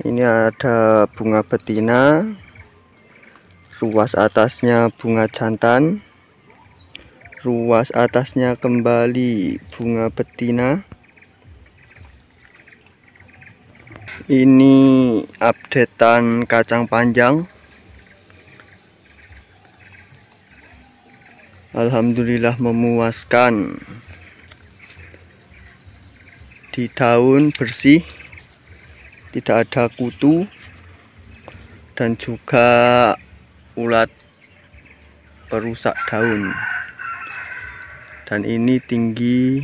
ini ada bunga betina ruas atasnya bunga jantan ruas atasnya kembali bunga betina ini updatean kacang panjang Alhamdulillah memuaskan di daun bersih tidak ada kutu dan juga ulat perusak daun dan ini tinggi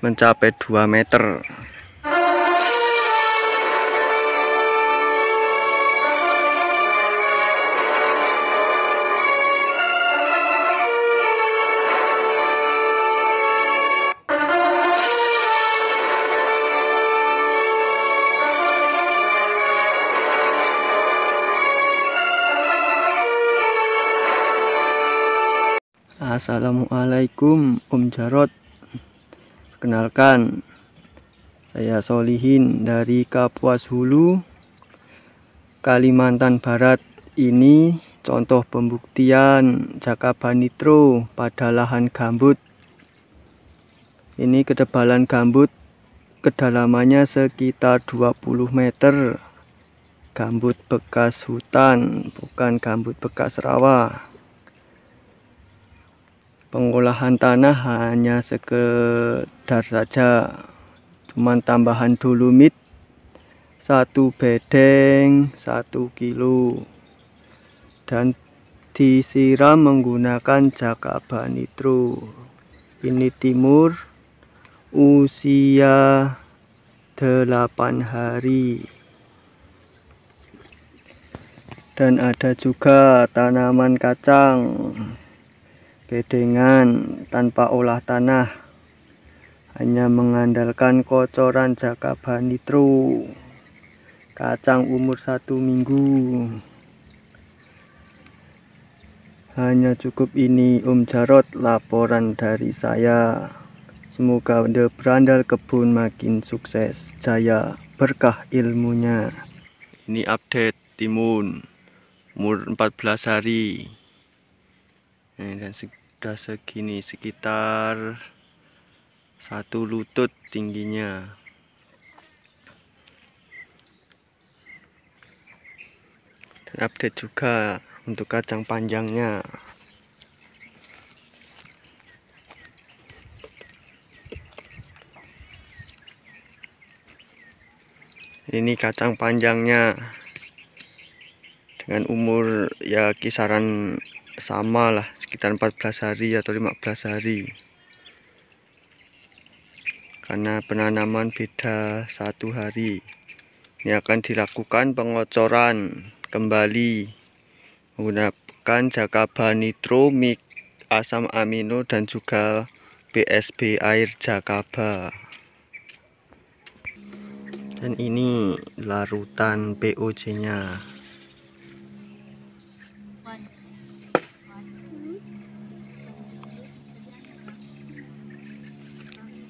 mencapai 2 meter Assalamualaikum Om Jarot Perkenalkan Saya Solihin dari Kapuas Hulu Kalimantan Barat Ini contoh pembuktian Jakaba Nitro pada lahan gambut Ini ketebalan gambut Kedalamannya sekitar 20 meter Gambut bekas hutan Bukan gambut bekas rawa pengolahan tanah hanya sekedar saja cuman tambahan dolomit satu bedeng satu kilo dan disiram menggunakan jakaba nitro ini timur usia 8 hari dan ada juga tanaman kacang Gedengan tanpa olah tanah hanya mengandalkan kocoran jakaba nitro kacang umur satu minggu hanya cukup ini Om Jarot laporan dari saya semoga The Berandal Kebun makin sukses jaya berkah ilmunya ini update timun umur 14 hari ini eh, dan sudah segini sekitar satu lutut tingginya dan update juga untuk kacang panjangnya ini kacang panjangnya dengan umur ya kisaran sama lah sekitar 14 hari atau 15 hari karena penanaman beda satu hari ini akan dilakukan pengocoran kembali menggunakan jakaba nitromik asam amino dan juga PSB air jakaba dan ini larutan POC nya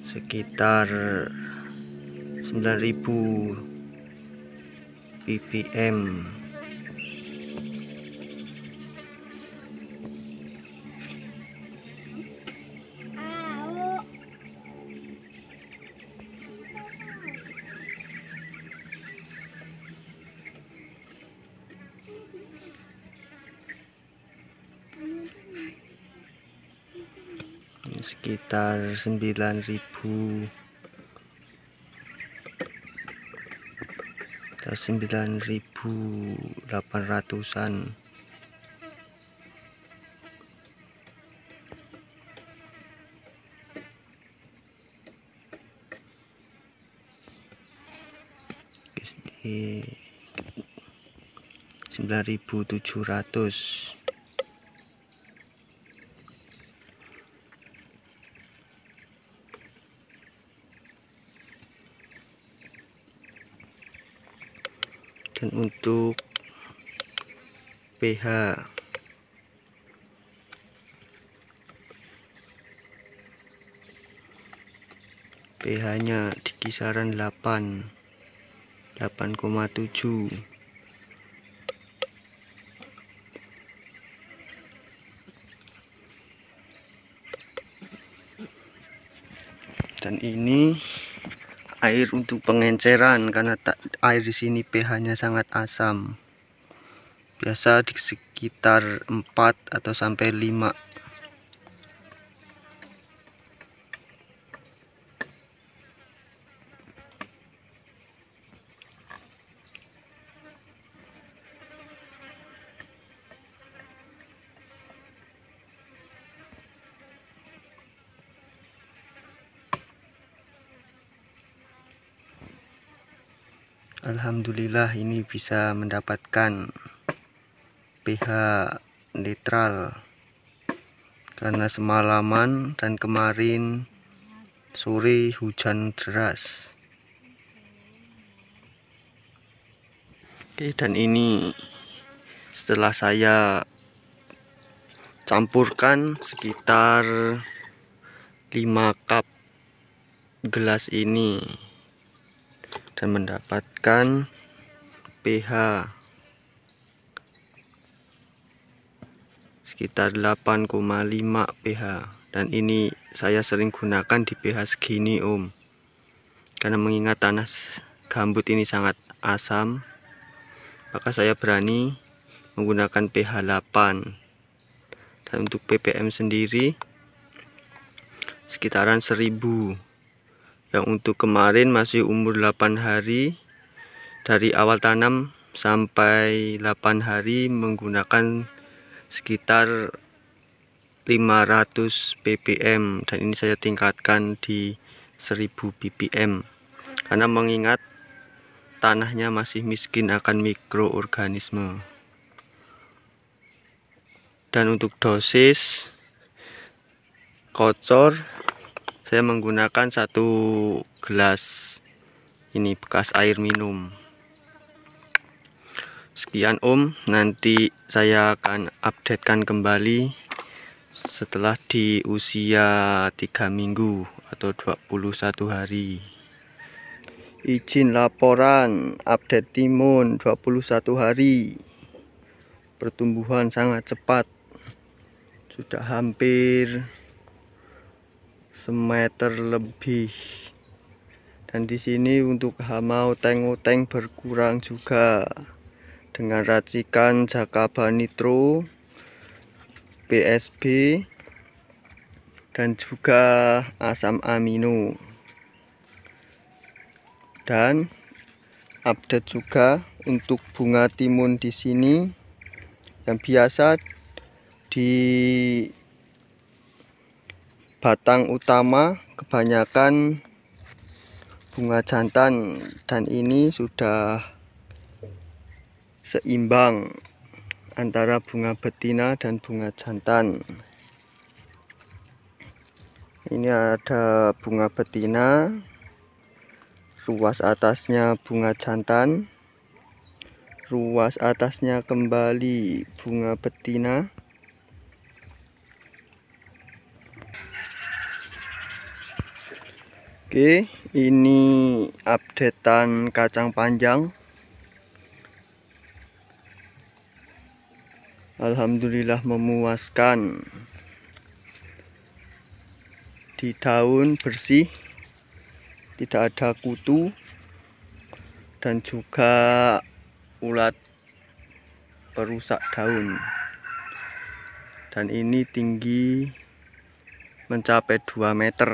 sekitar 9000 ppm sekitar 9000 9800-an sembilan ribu tujuh ratus dan untuk pH pH nya di kisaran 8 8,7 dan ini air untuk pengenceran karena tak, air di sini pH-nya sangat asam. Biasa di sekitar 4 atau sampai 5 Alhamdulillah ini bisa mendapatkan pH netral karena semalaman dan kemarin sore hujan deras Oke dan ini setelah saya campurkan sekitar 5 cup gelas ini dan mendapatkan pH sekitar 8,5 pH dan ini saya sering gunakan di pH segini om karena mengingat tanah gambut ini sangat asam maka saya berani menggunakan pH 8 dan untuk ppm sendiri sekitaran 1000 yang untuk kemarin masih umur 8 hari dari awal tanam sampai 8 hari menggunakan sekitar 500 ppm dan ini saya tingkatkan di 1000 ppm karena mengingat tanahnya masih miskin akan mikroorganisme dan untuk dosis kocor saya menggunakan satu gelas ini bekas air minum sekian om nanti saya akan updatekan kembali setelah di usia 3 minggu atau 21 hari izin laporan update timun 21 hari pertumbuhan sangat cepat sudah hampir semeter lebih dan di sini untuk uteng-uteng berkurang juga dengan racikan jakaba nitro PSB dan juga asam amino dan update juga untuk bunga timun di sini yang biasa di batang utama kebanyakan bunga jantan dan ini sudah seimbang antara bunga betina dan bunga jantan ini ada bunga betina ruas atasnya bunga jantan ruas atasnya kembali bunga betina Oke, ini updatean kacang panjang. Alhamdulillah memuaskan. Di daun bersih, tidak ada kutu dan juga ulat perusak daun. Dan ini tinggi mencapai 2 meter.